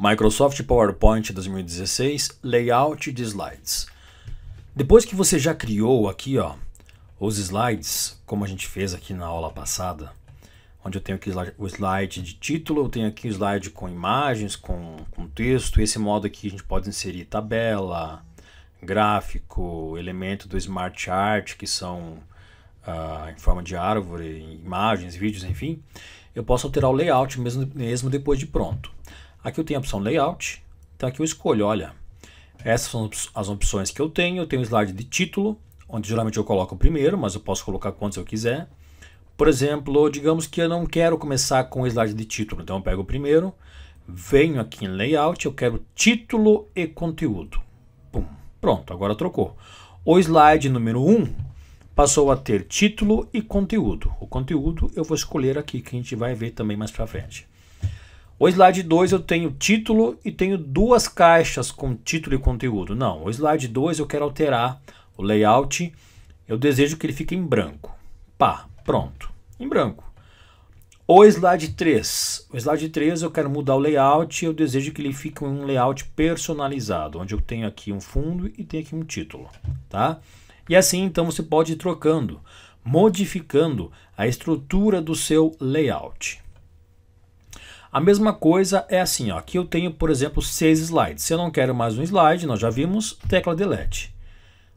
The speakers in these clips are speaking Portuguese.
Microsoft PowerPoint 2016 Layout de Slides. Depois que você já criou aqui ó, os slides, como a gente fez aqui na aula passada, onde eu tenho aqui o slide de título, eu tenho aqui o slide com imagens, com, com texto, esse modo aqui a gente pode inserir tabela, gráfico, elemento do Smart Art, que são Uh, em forma de árvore, imagens, vídeos, enfim, eu posso alterar o layout mesmo, mesmo depois de pronto. Aqui eu tenho a opção Layout. Então aqui eu escolho, olha, essas são as opções que eu tenho. Eu tenho o slide de título, onde geralmente eu coloco o primeiro, mas eu posso colocar quantos eu quiser. Por exemplo, digamos que eu não quero começar com o slide de título, então eu pego o primeiro, venho aqui em layout, eu quero título e conteúdo. Pum, pronto, agora trocou. O slide número 1 um passou a ter título e conteúdo. O conteúdo eu vou escolher aqui, que a gente vai ver também mais para frente. O slide 2 eu tenho título e tenho duas caixas com título e conteúdo. Não, o slide 2 eu quero alterar o layout. Eu desejo que ele fique em branco. Pá, pronto. Em branco. O slide 3. O slide 3 eu quero mudar o layout. Eu desejo que ele fique em um layout personalizado, onde eu tenho aqui um fundo e tenho aqui um título, tá? E assim então você pode ir trocando, modificando a estrutura do seu layout. A mesma coisa é assim, ó, aqui eu tenho, por exemplo, seis slides. Se eu não quero mais um slide, nós já vimos, tecla delete.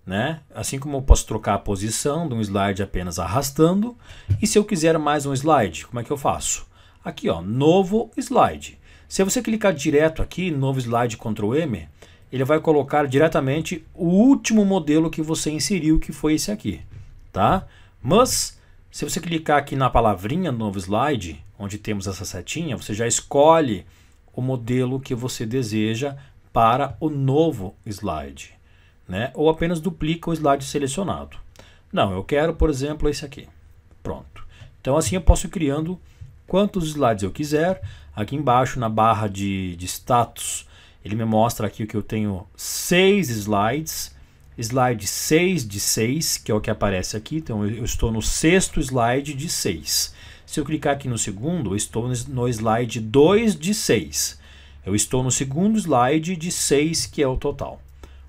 Né? Assim como eu posso trocar a posição de um slide apenas arrastando. E se eu quiser mais um slide, como é que eu faço? Aqui, ó, novo slide. Se você clicar direto aqui, novo slide, Ctrl M, ele vai colocar diretamente o último modelo que você inseriu, que foi esse aqui, tá? Mas se você clicar aqui na palavrinha novo slide, onde temos essa setinha, você já escolhe o modelo que você deseja para o novo slide, né? ou apenas duplica o slide selecionado. Não, eu quero, por exemplo, esse aqui. Pronto. Então, assim eu posso ir criando quantos slides eu quiser. Aqui embaixo, na barra de, de status, ele me mostra aqui que eu tenho seis slides slide 6 de 6, que é o que aparece aqui. Então, eu estou no sexto slide de 6. Se eu clicar aqui no segundo, eu estou no slide 2 de 6. Eu estou no segundo slide de 6, que é o total.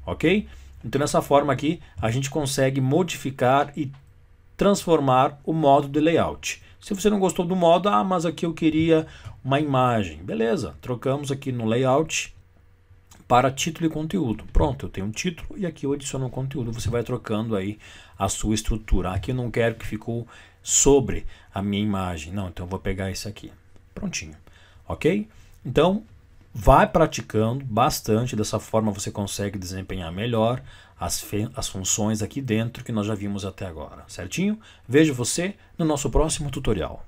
Ok? Então, dessa forma aqui, a gente consegue modificar e transformar o modo de layout. Se você não gostou do modo, ah, mas aqui eu queria uma imagem. Beleza, trocamos aqui no layout para título e conteúdo. Pronto, eu tenho um título e aqui eu adiciono um conteúdo. Você vai trocando aí a sua estrutura. Aqui eu não quero que ficou sobre a minha imagem. Não, então eu vou pegar esse aqui. Prontinho, ok? Então, vai praticando bastante. Dessa forma você consegue desempenhar melhor as, as funções aqui dentro que nós já vimos até agora, certinho? Vejo você no nosso próximo tutorial.